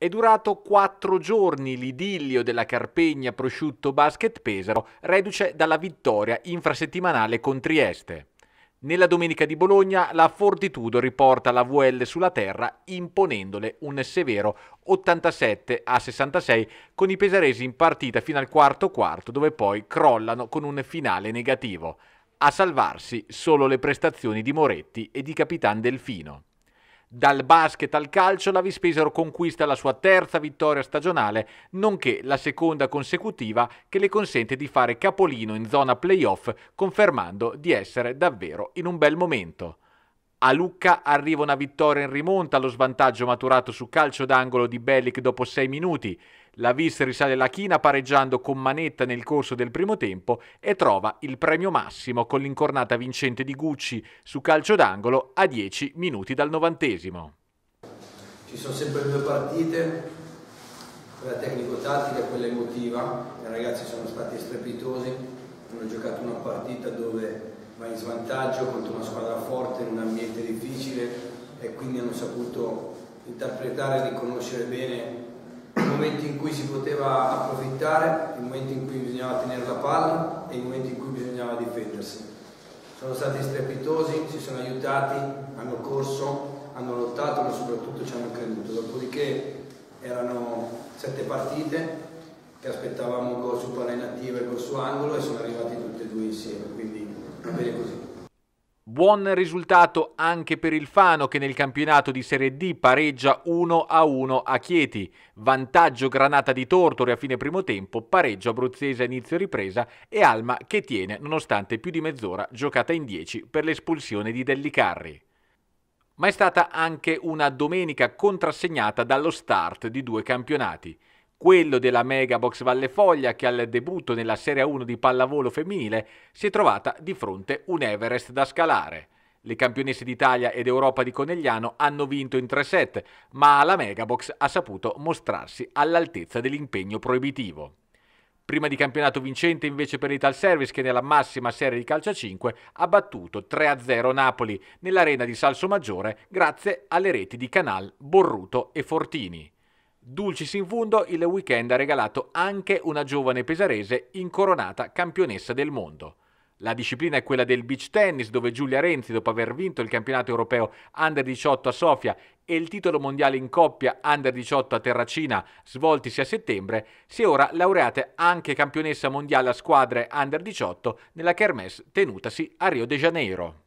È durato quattro giorni l'idillio della Carpegna Prosciutto Basket Pesaro, reduce dalla vittoria infrasettimanale con Trieste. Nella domenica di Bologna la Fortitudo riporta la VL sulla terra imponendole un severo 87 a 66 con i pesaresi in partita fino al quarto quarto dove poi crollano con un finale negativo. A salvarsi solo le prestazioni di Moretti e di Capitan Delfino. Dal basket al calcio la Vispesero conquista la sua terza vittoria stagionale, nonché la seconda consecutiva che le consente di fare capolino in zona playoff, confermando di essere davvero in un bel momento. A Lucca arriva una vittoria in rimonta allo svantaggio maturato su calcio d'angolo di Bellic dopo 6 minuti. La Vis risale la china pareggiando con Manetta nel corso del primo tempo e trova il premio massimo con l'incornata vincente di Gucci su calcio d'angolo a 10 minuti dal novantesimo. Ci sono sempre due partite, quella tecnico-tattica e quella emotiva. I ragazzi sono stati strepitosi, hanno giocato una partita dove ma in svantaggio contro una squadra forte in un ambiente difficile e quindi hanno saputo interpretare e riconoscere bene i momenti in cui si poteva approfittare, i momenti in cui bisognava tenere la palla e i momenti in cui bisognava difendersi. Sono stati strepitosi, si sono aiutati, hanno corso, hanno lottato ma soprattutto ci hanno creduto. Dopodiché erano sette partite che aspettavamo col suo palla inattiva e col suo angolo e sono arrivati tutti e due insieme. Quindi va bene così. Buon risultato anche per il Fano che nel campionato di Serie D pareggia 1-1 a Chieti. Vantaggio Granata di Tortore a fine primo tempo, pareggio abruzzese a inizio ripresa e Alma che tiene nonostante più di mezz'ora giocata in 10 per l'espulsione di Dellicarri. Ma è stata anche una domenica contrassegnata dallo start di due campionati quello della Megabox Box Valle Foglia che al debutto nella Serie 1 di pallavolo femminile si è trovata di fronte un Everest da scalare. Le campionesse d'Italia ed Europa di Conegliano hanno vinto in tre set, ma la Megabox ha saputo mostrarsi all'altezza dell'impegno proibitivo. Prima di campionato vincente invece per l'Ital Service che nella massima serie di calcio a 5 ha battuto 3-0 Napoli nell'arena di Salso Maggiore grazie alle reti di Canal, Borruto e Fortini. Dulcis in fundo, il weekend ha regalato anche una giovane pesarese incoronata campionessa del mondo. La disciplina è quella del beach tennis, dove Giulia Renzi, dopo aver vinto il campionato europeo Under 18 a Sofia e il titolo mondiale in coppia Under 18 a Terracina, svoltisi a settembre, si è ora laureata anche campionessa mondiale a squadre Under 18 nella Kermesse tenutasi a Rio de Janeiro.